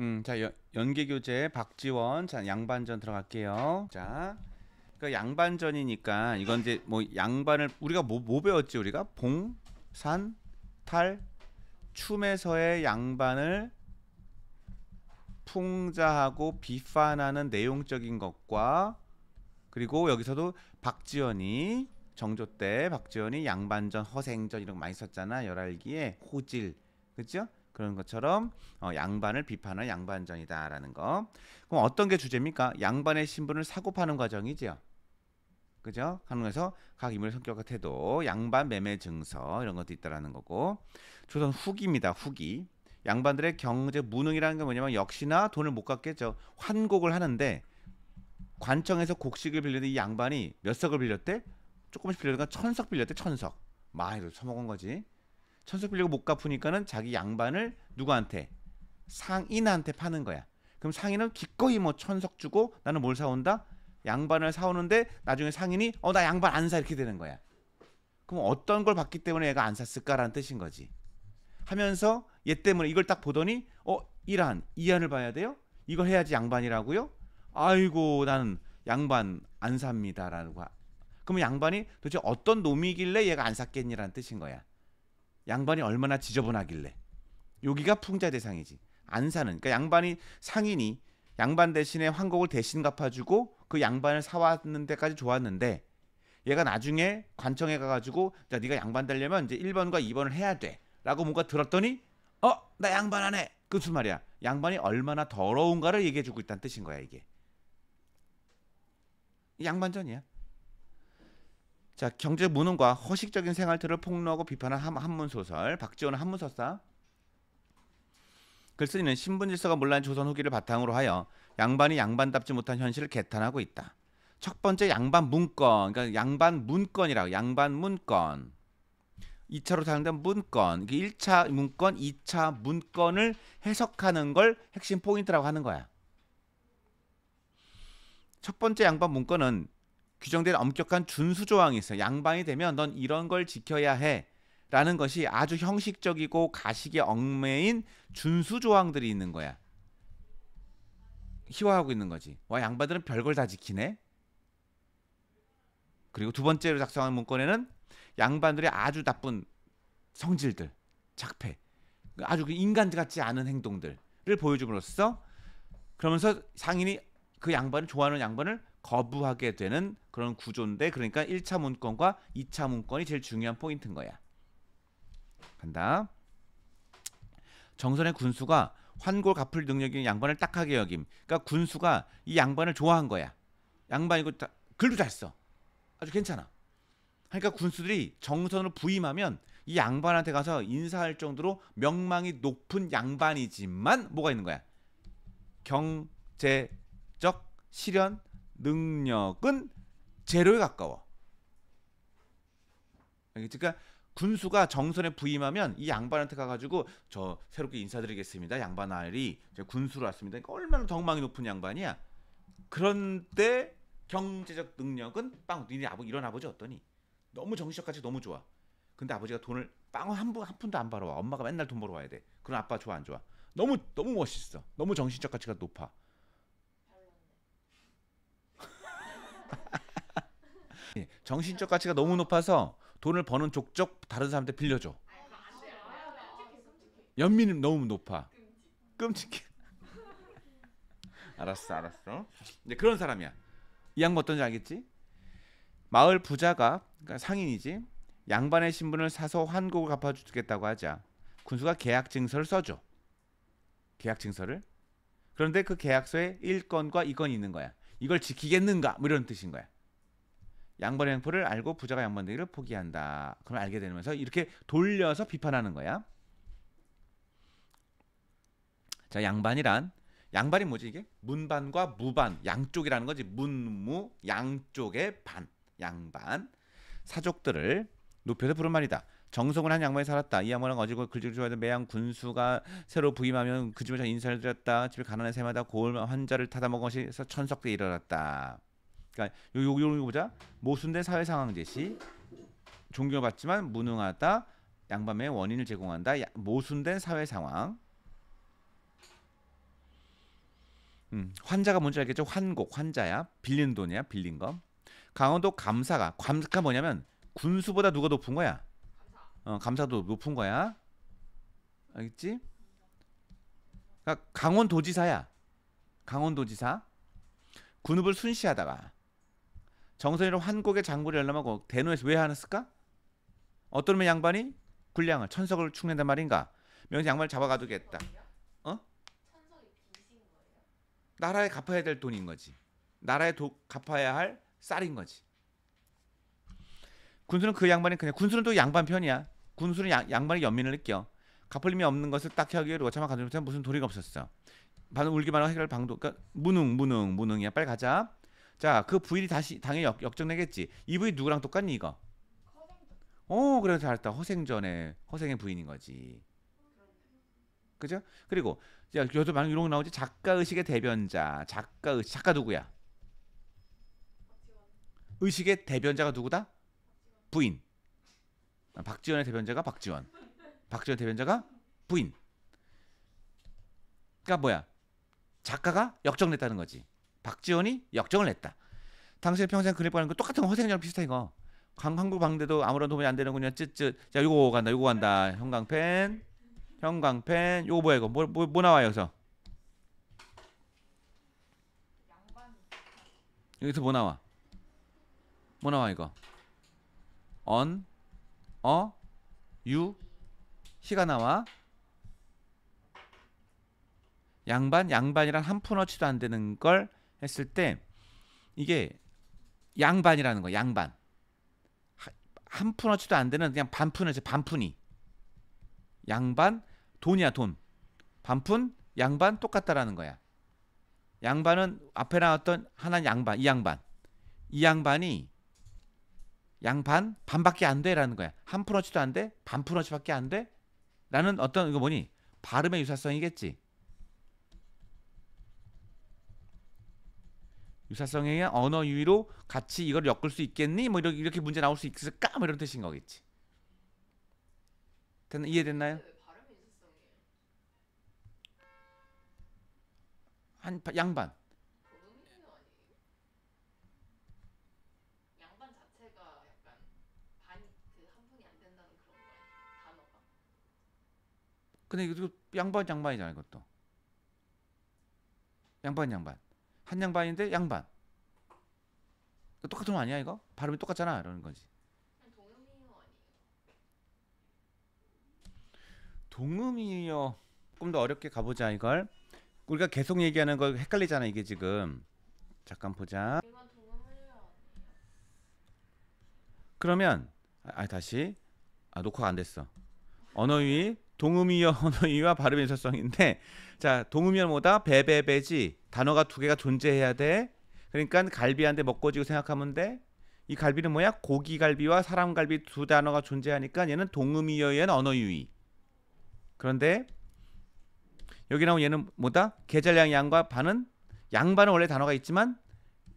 음, 자 연, 연계 교재 박지원 자 양반전 들어갈게요. 자. 그러니까 양반전이니까 이건 이제 뭐 양반을 우리가 뭐, 뭐 배웠지 우리가 봉, 산, 탈, 춤에서의 양반을 풍자하고 비판하는 내용적인 것과 그리고 여기서도 박지원이 정조 때 박지원이 양반전, 허생전 이런 거 많이 썼잖아 열알기에 호질 그죠? 그런 것처럼 어, 양반을 비판한 양반전이다라는 거. 그럼 어떤 게 주제입니까? 양반의 신분을 사고 파는 과정이지요. 그죠? 하는 거에서 각 인물 성격과 태도, 양반 매매 증서 이런 것도 있다라는 거고 조선 후기입니다. 후기. 양반들의 경제 무능이라는 게 뭐냐면 역시나 돈을 못 갚겠죠. 환곡을 하는데 관청에서 곡식을 빌리는 이 양반이 몇 석을 빌렸대? 조금씩 빌렸던 건 천석 빌렸대. 천석. 많이도 처먹은 거지. 천석 빌리고 못 갚으니까는 자기 양반을 누구한테 상인한테 파는 거야. 그럼 상인은 기꺼이 뭐 천석 주고 나는 뭘 사온다? 양반을 사오는데 나중에 상인이 어 나 양반 안 사 이렇게 되는 거야. 그럼 어떤 걸받기 때문에 얘가 안 샀을까라는 뜻인 거지. 하면서 얘 때문에 이걸 딱 보더니 어 이란 이안을 봐야 돼요? 이걸 해야지 양반이라고요? 아이고 나는 양반 안 삽니다라고. 그럼 양반이 도대체 어떤 놈이길래 얘가 안 샀겠니라는 뜻인 거야. 양반이 얼마나 지저분하길래 여기가 풍자 대상이지 안 사는 그러니까 양반이 상인이 양반 대신에 환곡을 대신 갚아주고 그 양반을 사왔는 데까지 좋았는데 얘가 나중에 관청에 가가지고 자 네가 양반 되려면 이제 1번과 2번을 해야 돼라고 뭔가 들었더니 어나 양반 안 해. 그 무슨 말이야? 양반이 얼마나 더러운가를 얘기해주고 있다는 뜻인 거야 이게. 양반전이야. 자 경제 문헌과 허식적인 생활태를 폭로하고 비판한 한문 소설 박지원 한문 서사 글쓴이는 신분질서가 몰란 라 조선 후기를 바탕으로 하여 양반이 양반답지 못한 현실을 개탄하고 있다. 첫 번째 양반 문건, 그러니까 양반 문건이라고 양반 문건. 2차로 사용된 문건, 이게 1차 문건, 2차 문건을 해석하는 걸 핵심 포인트라고 하는 거야. 첫 번째 양반 문건은 규정된 엄격한 준수 조항이 있어요. 양반이 되면 넌 이런 걸 지켜야 해. 라는 것이 아주 형식적이고 가식의 얽매인 준수 조항들이 있는 거야. 희화하고 있는 거지. 와 양반들은 별걸 다 지키네. 그리고 두 번째로 작성한 문건에는 양반들의 아주 나쁜 성질들, 작폐 아주 그 인간 같지 않은 행동들을 보여줌으로써 그러면서 상인이 그 양반을 좋아하는 양반을 거부하게 되는 그런 구조인데 그러니까 1차 문건과 2차 문건이 제일 중요한 포인트인 거야. 간다. 정선의 군수가 환골 갚을 능력인 양반을 딱하게 여김. 그러니까 군수가 이 양반을 좋아한 거야. 양반이고 다, 글도 잘 써. 아주 괜찮아. 그러니까 군수들이 정선을 부임하면 이 양반한테 가서 인사할 정도로 명망이 높은 양반이지만 뭐가 있는 거야? 경제적 실현 능력은 제로에 가까워. 그러니까 군수가 정선에 부임하면 이 양반한테 가가지고 저 새롭게 인사드리겠습니다. 양반 아일이 군수로 왔습니다. 그러니까 얼마나 덕망이 높은 양반이야. 그런데 경제적 능력은 빵. 니네 아버 이런 아버지 어떠니? 너무 정신적까지 너무 좋아. 근데 아버지가 돈을 빵한 한 푼도 안 벌어와. 엄마가 맨날 돈 벌어와야 돼. 그런 아빠 좋아 안 좋아? 너무 너무 멋있어. 너무 정신적 가치가 높아. 정신적 가치가 너무 높아서 돈을 버는 족족 다른 사람한테 빌려줘. 연민이 너무 높아. 끔찍해. 알았어, 알았어. 이제 그런 사람이야. 이 양반 어떤지 알겠지? 마을 부자가 그러니까 상인이지. 양반의 신분을 사서 환곡을 갚아주겠다고 하자 군수가 계약 증서를 써줘. 계약 증서를. 그런데 그 계약서에 1건과 2건이 있는 거야. 이걸 지키겠는가? 뭐 이런 뜻인 거야. 양반의 행포를 알고 부자가 양반 되기를 포기한다. 그걸 알게 되면서 이렇게 돌려서 비판하는 거야. 자, 양반이란 양반이 뭐지 이게? 문반과 무반 양쪽이라는 거지. 문무 양쪽의 반 양반 사족들을 높여서 부른 말이다. 정성을 한 양반이 살았다. 이 양반은 어지고 글짓을 좋아하던 매양 군수가 새로 부임하면 그 집에서 인사를 드렸다. 집에 가난한 새마다 고을 환자를 타다 먹은 것이 천석대 일어났다. 그러니까 요, 요, 요 보자. 모순된 사회 상황 제시. 종교받지만 무능하다. 양반의 원인을 제공한다. 야, 모순된 사회 상황. 음, 환자가 뭔지 알겠죠? 환곡, 환자야. 빌린 돈이야, 빌린 거. 강원도 감사가, 감사가 뭐냐면 군수보다 누가 높은 거야? 어, 감사도 높은 거야. 알겠지? 그러니까 강원도지사야. 강원도지사. 군읍을 순시하다가 정선이를 환곡의 장부를 열람하고 대노에서 왜 하였을까? 어떤 양반이 군량을 천석을 축낸단 말인가? 명수 양반 잡아가두겠다. 어? 나라에 갚아야 될 돈인 거지. 나라에 도, 갚아야 할 쌀인 거지. 군수는 그 양반이 그냥 군수는 또 양반 편이야. 군수는 야, 양반의 연민을 느껴. 갚을림이 없는 것을 딱히 하기 위해 로차만 가두면 무슨 도리가 없었어. 반은 울기만 하고 해결 방도. 그러니까 무능 무능 무능이야. 빨리 가자. 자, 그부인이 다시 당연히 역, 정내겠지이 부일 누구랑 똑같니 이거? 어, 그래 잘했다. 허생전에 허생의 부인인 거지. 그죠? 그리고 야, 여기서 막 이런 거 나오지. 작가 의식의 대변자. 작가 의식 작가 누구야? 의식의 대변자가 누구다? 부인. 아, 박지원의 대변자가 박지원. 박지원 대변자가 부인. 그러니까 뭐야? 작가가 역정냈다는 거지. 박지원이 역정을 냈다. 당신의 평생 그립하는 거 똑같은 거 허생이랑 비슷해 이거. 강한국 방대도 아무런 도움이 안 되는군요. 쯧쯧. 자, 요거 간다. 요거 간다. 형광펜. 형광펜. 요거 뭐야 이거? 뭐뭐 뭐, 뭐 나와요, 여기서? 여기서 뭐 나와? 뭐 나와 이거? o 어, 유, 시가 나와. 양반, 양반이랑 한 푼어치도 안 되는 걸 했을 때 이게 양반이라는 거 양반 한 푼어치도 안 되는 그냥 반푼어치 반푼이 양반 돈이야 돈 반푼 양반 똑같다라는 거야 양반은 앞에 나왔던 하나는 양반 이 양반 이 양반이 양반 반밖에 안 돼라는 거야 한 푼어치도 안돼 반푼어치밖에 안 돼라는 어떤 이거 뭐니 발음의 유사성이겠지 유사성에 의한 언어 유의로 같이 이걸 엮을 수 있겠니? 뭐 이렇게, 이렇게 문제 나올 수 있을까? 뭐 이런 뜻인 거겠지. 됐나? 이해됐나요? 한 양반. 근데 이거 양반 양반이잖아 이것도. 양반 양반. 한 양반인데 양반. 똑같은 거 아니야 이거? 발음이 똑같잖아 이러는 거지. 동음이요. 조금 더 어렵게 가보자 이걸. 우리가 계속 얘기하는 걸 헷갈리잖아 이게 지금. 잠깐 보자. 그러면 아, 아 다시 아 녹화가 안 됐어. 언어 위 동음이언어와 발음의 유사성인데 자동음이어보다베베베지 단어가 두 개가 존재해야 돼 그러니까 갈비한테 먹고지고 생각하면 돼 이 갈비는 뭐야 고기갈비와 사람갈비 두 단어가 존재하니까 얘는 동음이어의 언어유희 그런데 여기 나온 얘는 뭐다 계절량 양과 반은 양반은 원래 단어가 있지만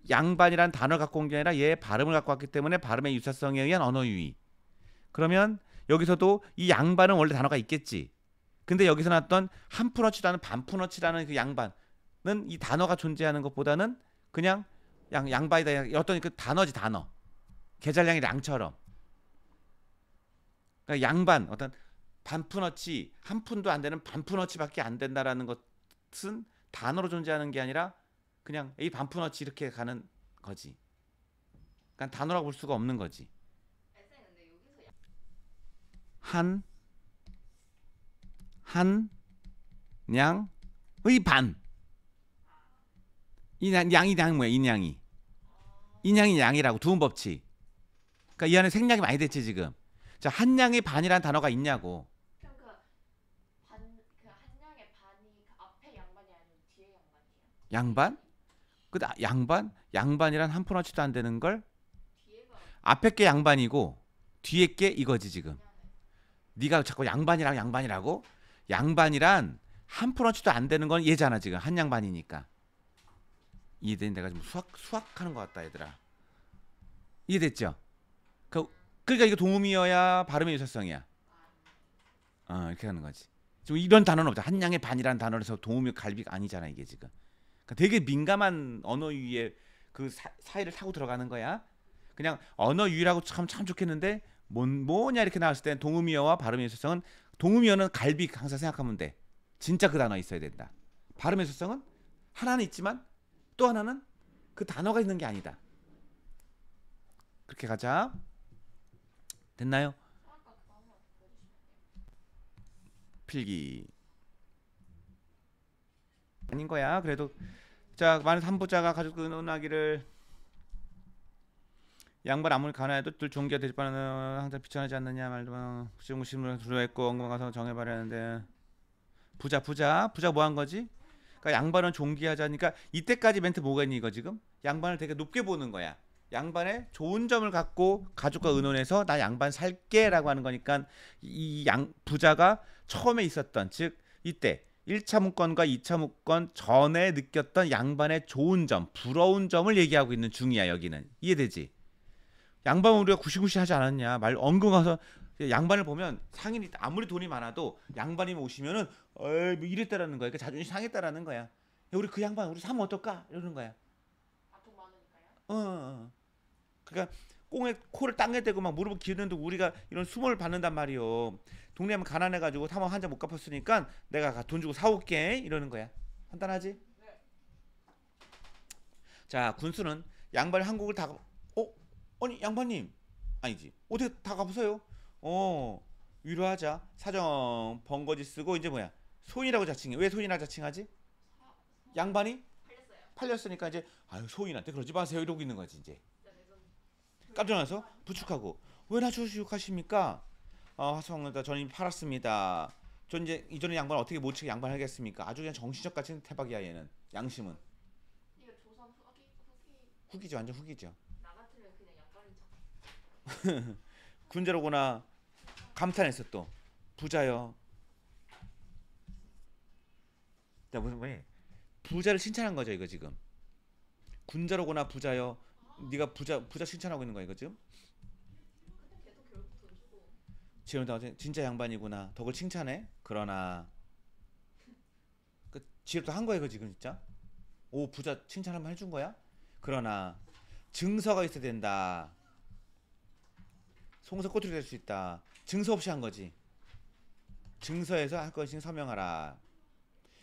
양반이란 단어를 갖고 온 게 아니라 얘 발음을 갖고 왔기 때문에 발음의 유사성에 의한 언어유희 그러면 여기서도 이 양반은 원래 단어가 있겠지. 근데 여기서 났던 한푸너치라는 반푸너치라는 그 양반은 이 단어가 존재하는 것보다는 그냥 양 양반이다 어떤 그 단어지 단어 계절량이 양처럼 그러니까 양반 어떤 반푼어치 한 푼도 안 되는 반푼어치밖에 안 된다라는 것은 단어로 존재하는 게 아니라 그냥 이 반푼어치 이렇게 가는 거지 그러니까 단어라고 볼 수가 없는 거지. 한, 한, 양의 반. 이 양이 냥 뭐야? 이양이이양이 양이라고 두음 법칙. 그러니까 이 안에 생략이 많이 됐지 지금. 자, 한 양의 반이라는 단어가 있냐고. 그러니까 그 그 양반? 그 양반? 양반이란 한 푼어치도 안 되는 걸 앞에 게 양반이고 뒤에 게 이거지 지금. 네가 자꾸 양반이랑 양반이라고 양반이란 한 프런치도 안 되는 건 얘잖아 지금 한 양반이니까 이해된 내가 지금 수학 수학하는 것 같다 얘들아 이해됐죠? 그, 그러니까 이거 동음이어야 발음의 유사성이야. 어, 이렇게 하는 거지. 지금 이런 단어는 없다. 한 양의 반이라는 단어에서 동음이 갈비 가 아니잖아 이게 지금. 그러니까 되게 민감한 언어 위에 그 사, 사이를 타고 들어가는 거야. 그냥 언어 유일하고 참 참 좋겠는데 뭔 뭐냐 이렇게 나왔을 때 동음이어와 발음의 일성은 동음이어는 갈비 항상 생각하면 돼. 진짜 그 단어 있어야 된다. 발음의 일성은 하나는 있지만 또 하나는 그 단어가 있는 게 아니다. 그렇게 가자. 됐나요? 필기 아닌 거야. 그래도 자 많은 산부자가 가족 은은하기를 그 양반 아무리 가난해도 둘 종기가 되질 바는 항상 비천하지 않느냐 말도 부정심을 두려워했고 엉금 가서 정해버렸는데 부자 부자 부자 뭐한 거지? 그러니까 양반은 종기하자니까 이때까지 멘트 뭐가 있니 이거 지금? 양반을 되게 높게 보는 거야. 양반의 좋은 점을 갖고 가족과 의논해서 나 양반 살게라고 하는 거니까 이 양 부자가 처음에 있었던 즉 이때 1차 문건과 2차 문건 전에 느꼈던 양반의 좋은 점, 부러운 점을 얘기하고 있는 중이야 여기는 이해되지? 양반 우리가 구시구시하지 않았냐 말 엉금가서 양반을 보면 상인이 아무리 돈이 많아도 양반이 오시면은 어이 뭐 이랬다라는 거야. 그러니까 자존심 상했다라는 거야. 우리 그 양반 우리 사면 어떨까 이러는 거야. 아돈 많으니까요. 어, 어, 어, 그러니까 꽁에 코를 땅에 대고 막 무릎을 기르는데 우리가 이런 수모를 받는단 말이오 동네 하면 가난해 가지고 사망 한잔 못 갚았으니까 내가 돈 주고 사올게 이러는 거야. 간단하지? 네. 자 군수는 양반이 한국을 다 아니 양반님 아니지 어떻게 다 가보세요 어 위로하자 사정 번거지 쓰고 이제 뭐야 소인이라고 자칭해 왜 소인이라 자칭하지 양반이 팔렸어요. 팔렸으니까 이제 아유 소인한테 그러지 마세요 이러고 있는 거지 이제 깜짝 놀라서 부축하고 왜 나 주식하십니까 아 화성다 저는 팔았습니다 전 이제 이전에 양반 어떻게 못치게 양반 하겠습니까 아주 그냥 정신적 가치는 대박이야 얘는 양심은 후기죠 완전 후기죠 군자로구나 감탄했어 또부자여자 무슨 뭐니? 부자를 칭찬한 거죠 이거 지금. 군자로구나 부자여 네가 부자 부자 칭찬하고 있는 거야 이거 지금? 지원도 진짜 양반이구나. 덕을 칭찬해. 그러나 그 지엽도 한 거야 이거 지금 진짜. 오 부자 칭찬 하면 해준 거야? 그러나 증서가 있어야 된다. 송서 꼬투리 될수 있다. 증서 없이 한 거지. 증서에서 할 것인 서명하라.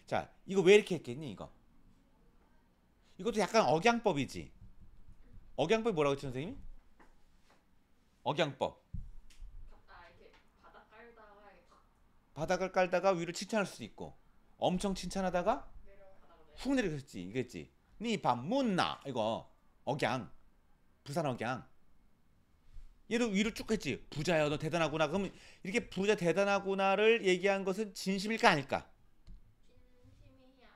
자, 이거 왜 이렇게 했겠니, 이거? 이것도 약간 억양법이지. 억양법이 뭐라고 했지, 선생님 억양법. 바닥을 깔다가 위로 칭찬할 수도 있고 엄청 칭찬하다가 훅 내려갔지 이겠지 니밥묻나 이거 억양 부산 억양 얘도 위로 쭉 했지. 부자야, 너 대단하구나. 그러면 이렇게 부자 대단하구나를 얘기한 것은 진심일까 아닐까? 진심이 아닌가?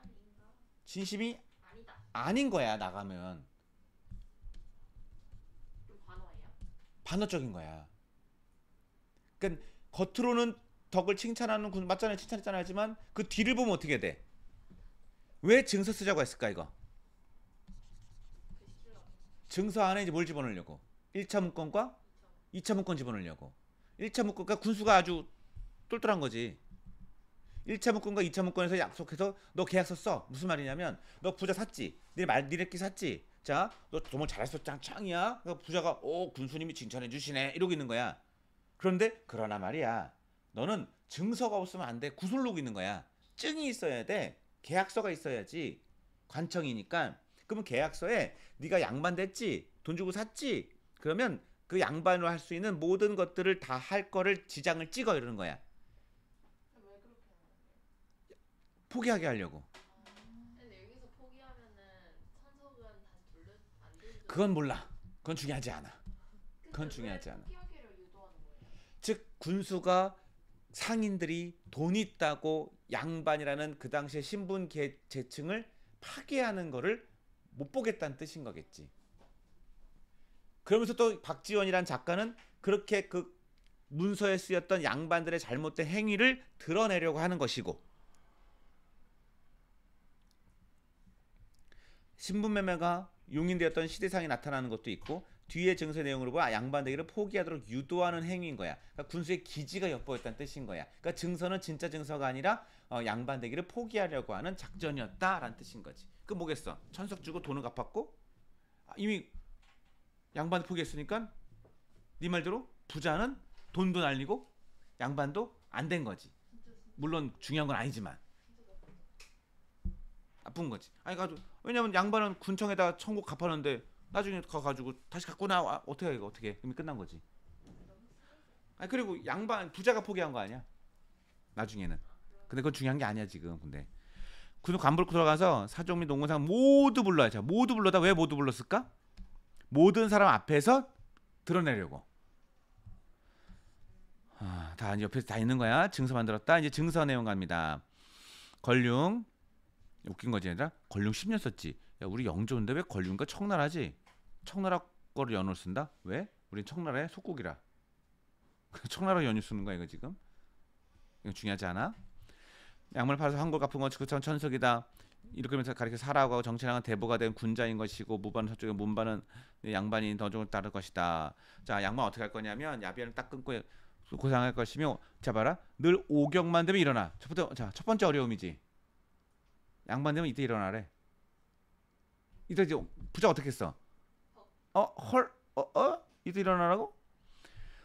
진심이 아니다. 아닌 거야 나가면. 반어예요? 반어적인 거야. 그러니까 겉으로는 덕을 칭찬하는 군 맞잖아요, 칭찬했잖아 하지만 그 뒤를 보면 어떻게 돼? 왜 증서 쓰자고 했을까 이거? 증서 안에 이제 뭘 집어넣으려고? 1차 문건과 2차 문건 집어넣으려고 1차 문건 과 군수가 아주 똘똘한 거지 1차 문건과 2차 문건에서 약속해서 너 계약서 써 무슨 말이냐면 너 부자 샀지 니네 말니네끼 샀지 자 너 정말 잘했어 짱짱이야 부자가 오 군수님이 칭찬해 주시네 이러고 있는 거야 그런데 그러나 말이야 너는 증서가 없으면 안돼구슬록 있는 거야 증이 있어야 돼 계약서가 있어야지 관청이니까 그러면 계약서에 네가 양반됐지 돈 주고 샀지 그러면 그 양반으로 할 수 있는 모든 것들을 다 할 거를 지장을 찍어 이러는 거야. 포기하게 하려고. 그건 몰라. 그건 중요하지 않아. 그건 중요하지 않아. 즉 군수가 상인들이 돈 있다고 양반이라는 그 당시의 신분 계층을 파괴하는 거를 못 보겠다는 뜻인 거겠지. 그러면서 또 박지원이란 작가는 그렇게 그 문서에 쓰였던 양반들의 잘못된 행위를 드러내려고 하는 것이고 신분매매가 용인되었던 시대상이 나타나는 것도 있고 뒤에 증세 내용으로 보아 양반되기를 포기하도록 유도하는 행위인 거야. 그러니까 군수의 기지가 엿보였다는 뜻인 거야. 그러니까 증서는 진짜 증서가 아니라 어, 양반대기를 포기하려고 하는 작전이었다라는 뜻인 거지. 그 뭐겠어? 천석 주고 돈을 갚았고 아, 이미 양반 포기했으니까 네 말대로 부자는 돈도 날리고 양반도 안 된 거지. 물론 중요한 건 아니지만 나쁜 거지. 아니 가지고 왜냐면 양반은 군청에다 천국 갚았는데 나중에 가가지고 다시 갖고 나와 어떻게 해, 이거 어떻게 해. 이미 끝난 거지. 아니 그리고 양반 부자가 포기한 거 아니야? 나중에는. 근데 그건 중요한 게 아니야 지금. 근데 군역 간부로 들어가서 사종 민 농군상 모두 불러야 죠 모두 불러다 왜 모두 불렀을까? 모든 사람 앞에서 드러내려고. 아, 다 옆에서 다 있는 거야. 증서 만들었다. 이제 증서 내용 갑니다. 걸륭 웃긴 거지 얘들아. 걸륭 10년 썼지. 야, 우리 영조인데 왜 걸륭과 청나라지? 청나라 거를 연호 쓴다? 왜? 우린 청나라의 속국이라. 청나라 연유 쓰는 거야 이거 지금. 이거 중요하지 않아? 양말 팔아서 한골 갚은 건그처 천석이다. 이렇게면서 가르켜 사라고 하고 정치랑은 대보가 된 군자인 것이고 무반은 서쪽에 문반은 양반이 더종을 따를 것이다. 자 양반 어떻게 할 거냐면 야비안을 딱 끊고 고상할 것이며 자 봐라 늘 오경만 되면 일어나. 첫부터 자첫 번째 어려움이지. 양반 되면 이때 일어나래. 이때 이제 부자 어떻게 했어? 어 헐 어 어, 어? 이때 일어나라고?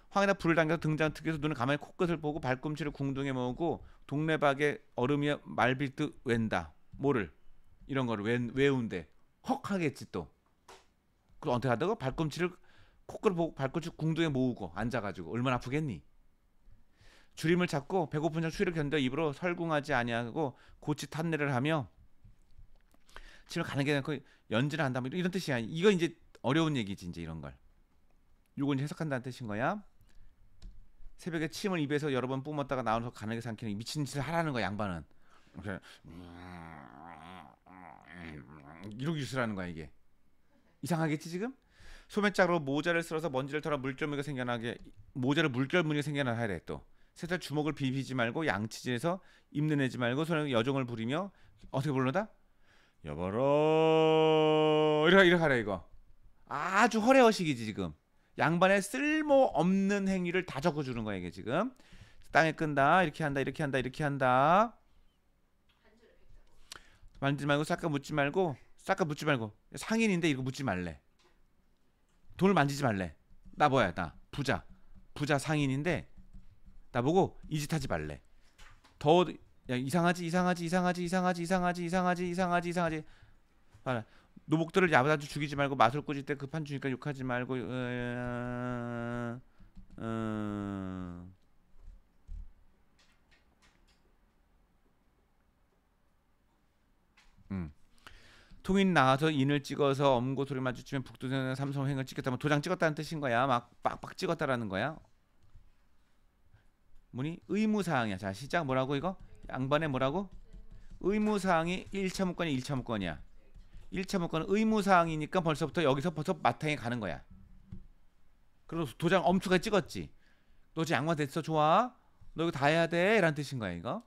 황에다 불을 당겨서 등장 특에서 눈을 가만히 코끝을 보고 발꿈치를 궁둥에 모으고 동네밖에 얼음이 말빌듯 웬다. 모를 이런 걸를 외, 운데헉 하겠지 또. 그럼 어떻게 하다가 발꿈치를 코끝을 보고 발꿈치 궁둥에 모으고 앉아가지고 얼마나 아프겠니? 주림을 잡고 배고픈 척 추위를 견뎌 입으로 설궁하지 아니하고 고치 탄내를 하며 집을 가는 게 아니고 연지를 한다면 뭐 이런 뜻이야. 이거 이제 어려운 얘기지 이제 이런 걸. 요건 이 해석한다는 뜻인 거야. 새벽에 침을 입에서 여러 번 뿜었다가 나와서 가는 게 삼키는 미친 짓을 하라는 거야 양반은. 이렇게 이러기 싫어하는 거야 이게 이상하겠지 지금? 소매자로 모자를 쓸어서 먼지를 털어 물결무늬가 생겨나게 모자를 물결무늬가 생겨나게 하래 또 세달 주먹을 비비지 말고 양치질해서 입는애지 말고 손에 여종을 부리며 어떻게 불러다? 여보로 이렇게 이렇게 하라 이거 아주 허례허식이지 지금 양반의 쓸모없는 행위를 다 적어주는 거야 이게 지금 땅에 끈다 이렇게 한다 이렇게 한다 이렇게 한다 만지 말고 싹가 묻지 말고 싹가 묻지 말고 상인인데 이거 묻지 말래. 돈을 만지지 말래. 나 뭐야 나 부자 부자 상인인데 나보고 이짓 하지 말래. 더 야, 이상하지 이상하지 이상하지 이상하지 이상하지 이상하지 이상하지 이상하지 봐라 노목들을 야부다주 죽이지 말고 마술 꾸질 때 급한 주니까 욕하지 말고 으... 으... 음. 통인 나와서 인을 찍어서 엄고 소리 마주치면 북두선 삼성행을 찍겠다면 도장 찍었다는 뜻인 거야. 막 빡빡 찍었다라는 거야. 뭐니 의무 사항이야. 자, 시작 뭐라고 이거? 양반에 뭐라고? 의무 사항이 1차 문건이 1차 문건이야. 1차 문건은 의무 사항이니까 벌써부터 여기서 벌써 마탕에 가는 거야. 그래서 도장 엄수가 찍었지. 너 지금 양반 됐어. 좋아. 너 이거 다 해야 돼. 라는 뜻인 거야, 이거.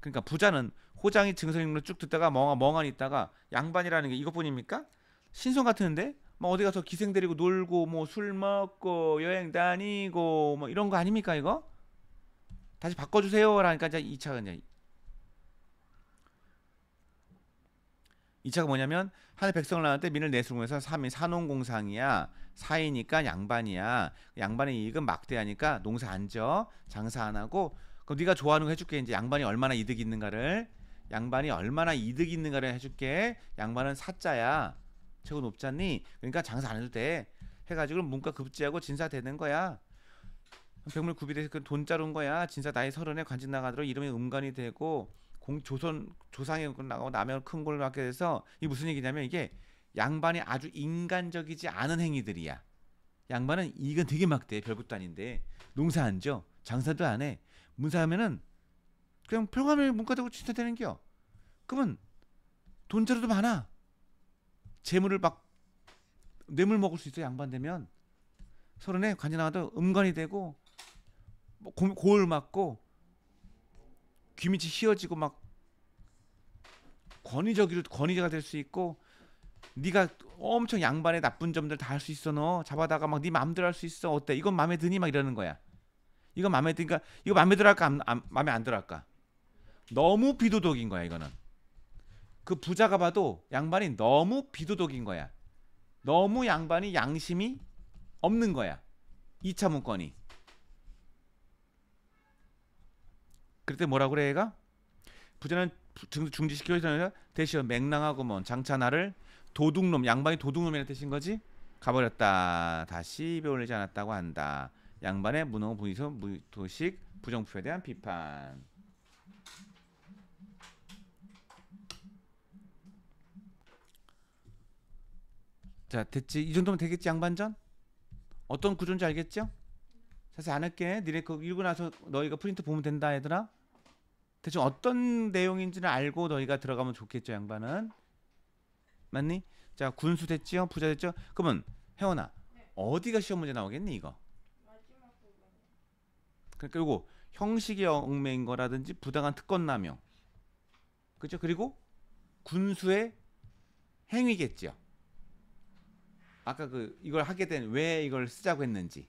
그러니까 부자는 호장이 증설인물로 쭉 듣다가 멍하 멍하니 있다가 양반이라는 게 이것뿐입니까? 신선 같은데 뭐 어디 가서 기생 데리고 놀고 뭐 술 먹고 여행 다니고 뭐 이런 거 아닙니까 이거? 다시 바꿔주세요라니까 이제 2차가 이제 2차가 뭐냐면 하늘 백성을 나눴때 민을 내수공해서 3인 산농공상이야 4이니까 양반이야 양반의 이익은 막대하니까 농사 안져 장사 안 하고 그럼 네가 좋아하는 거 해줄게 이제 양반이 얼마나 이득이 있는가를 양반이 얼마나 이득이 있는가를 해줄게. 양반은 사자야. 최고 높잖니. 그러니까 장사 안 해도 돼. 해가지고 문과 급제하고 진사 되는 거야. 백물 구비돼서 그 돈 자른 거야. 진사 나이 서른에 관직 나가도록 이름이 음관이 되고 공 조선 조상의 나가고 남의 큰골을 갖게 돼서 이게 무슨 얘기냐면 이게 양반이 아주 인간적이지 않은 행위들이야. 양반은 이건 되게 막대 별것도 아닌데 농사 안 져, 장사도 안 해. 문사하면은 그냥 평화의 문과대고 진짜되는 겨. 그러면 돈자료도 많아. 재물을 막 뇌물 먹을 수 있어 양반 되면 서른에 관제 나와도 음관이 되고 뭐 고, 을 맞고 귀밑이 휘어지고 막 권위적으로 권위자가 될 수 있고 네가 엄청 양반의 나쁜 점들 다 할 수 있어 너 잡아다가 막네 마음대로 할 수 있어 어때 이건 마음에 드니 막 이러는 거야 이건 마음에 드니까 이거 마음에 들어 할까 안, 안, 마음에 안 들어 할까 너무 비도덕인 거야 이거는 그 부자가 봐도 양반이 너무 비도덕인 거야 너무 양반이 양심이 없는 거야 2차 문건이 그때 뭐라 그래 얘가? 부자는 중지시켜주자면 대시어 맹랑하고먼 장차 나를 도둑놈 양반이 도둑놈이라 뜻인 거지? 가버렸다 다시 배울리지 않았다고 한다 양반의 무능한 분이서 무도식 부정부에 패 대한 비판 자 됐지 이 정도면 되겠지 양반전 어떤 구조인지 알겠죠? 자세히 안 할게 니네 그 읽고 나서 너희가 프린트 보면 된다 얘들아 대충 어떤 내용인지는 알고 너희가 들어가면 좋겠죠 양반은 맞니? 자 군수 됐지요? 부자 됐죠? 그러면 혜원아 네. 어디가 시험 문제 나오겠니 이거? 그러니까 요거 형식의 얽매인 거라든지 부당한 특권 남용 그렇죠? 그리고 군수의 행위겠지요 아까 그 이걸 하게 된 왜 이걸 쓰자고 했는지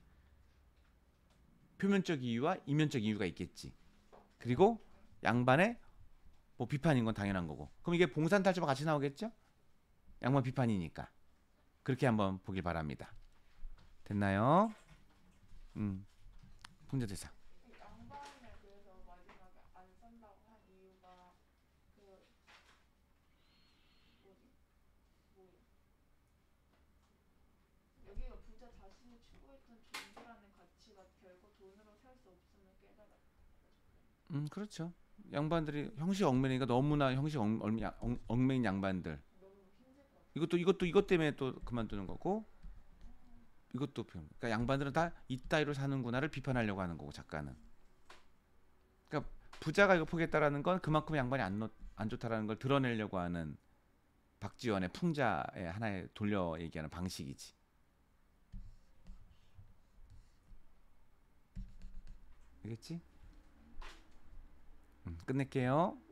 표면적 이유와 이면적 이유가 있겠지. 그리고 양반의 뭐 비판인 건 당연한 거고. 그럼 이게 봉산 탈주와 같이 나오겠죠? 양반 비판이니까. 그렇게 한번 보길 바랍니다. 됐나요? 음. 풍자대상 돈으로 살수 없음을 깨달아. 음 그렇죠. 양반들이 형식 얽매니까 너무나 형식 얽, 얽, 얽매인 양반들. 이것도 이것도 이것 때문에 또 그만두는 거고 이것도 표현. 그러니까 양반들은 다 이따위로 사는구나를 비판하려고 하는 거고 작가는. 그러니까 부자가 이거 포겠다라는 건 그만큼 양반이 안, 안 좋다라는 걸 드러내려고 하는 박지원의 풍자의 하나의 돌려 얘기하는 방식이지. 되겠지? 음, 끝낼게요.